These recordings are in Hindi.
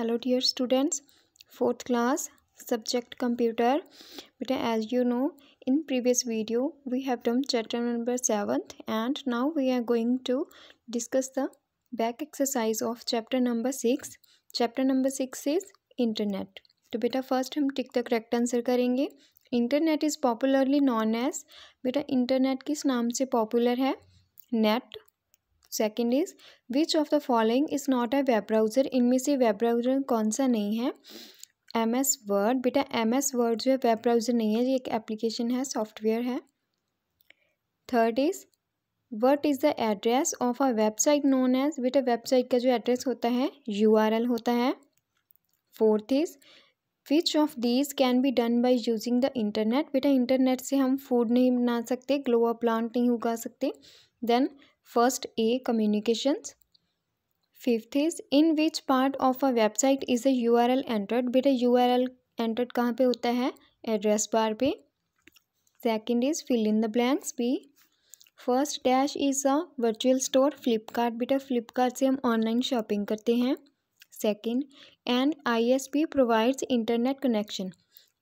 Hello dear students fourth class subject computer बेटा as you know in previous video we have done chapter number seventh and now we are going to discuss the back exercise of chapter number six chapter number six is internet तो बेटा फर्स्ट हम टिक द करेक्ट आंसर करेंगे internet is popularly known as बेटा इंटरनेट किस नाम से पॉपुलर है net second is which of the following is not a web browser इनमें से वेब ब्राउज़र कौन सा नहीं है एम एस वर्ड बेटा एम एस वर्ड जो है वेब ब्राउज़र नहीं है ये एक एप्लीकेशन है सॉफ्टवेयर है third is what is the address of a website known as बेटा वेबसाइट का जो एड्रेस होता है यू आर एल होता है fourth is which of these can be done by using the internet बेटा इंटरनेट से हम फूड नहीं बना सकते ग्लोअ प्लांट नहीं उगा सकते then first A First fifth is in which part of a website is a U R L entered? बेटा यू आर एल entered कहाँ पर होता है एड्रेस बार पे second is fill in the blanks B first dash is a virtual store Flipkart बेटा फ्लिपकार्ट से हम ऑनलाइन शॉपिंग करते हैं second and I S P provides internet connection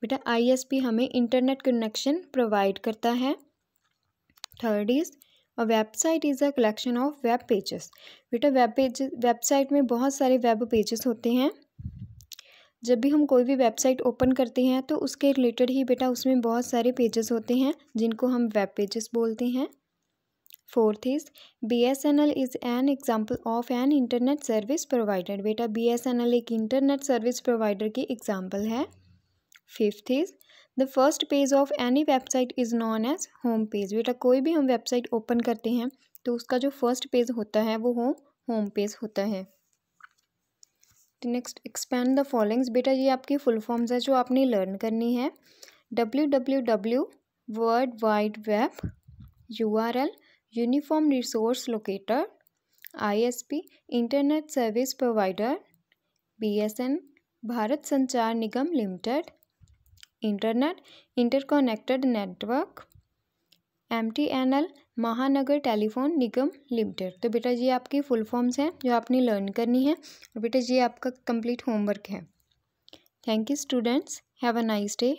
बेटा आई एस पी हमें इंटरनेट कनेक्शन प्रोवाइड करता है third is A website is a collection of web pages बेटा वेब पेज वेबसाइट में बहुत सारे वेब पेजेस होते हैं जब भी हम कोई भी वेबसाइट ओपन करते हैं तो उसके रिलेटेड ही बेटा उसमें बहुत सारे पेजेस होते हैं जिनको हम वेब पेजेस बोलते हैं fourth is B S N L is an example of an internet service provider बेटा बी एस एन एल एक इंटरनेट सर्विस प्रोवाइडर की एग्जाम्पल है fifth is the first page of any website is known as home page बेटा कोई भी हम वेबसाइट ओपन करते हैं तो उसका जो फर्स्ट पेज होता है वो होम होम पेज होता है तो नेक्स्ट एक्सपेंड द फॉलोइंग्स बेटा ये आपकी फुल फॉर्म्स है जो आपने लर्न करनी है W W W world wide web U R L uniform resource locator I S P internet service provider B S N Bharat Sanchar Nigam limited internet interconnected network M T N L Mahanagar telephone Nigam limited तो बेटा ये आपकी फुल फॉर्म्स हैं जो आपने लर्न करनी है और बेटा ये आपका कंप्लीट होमवर्क है thank you students have a nice day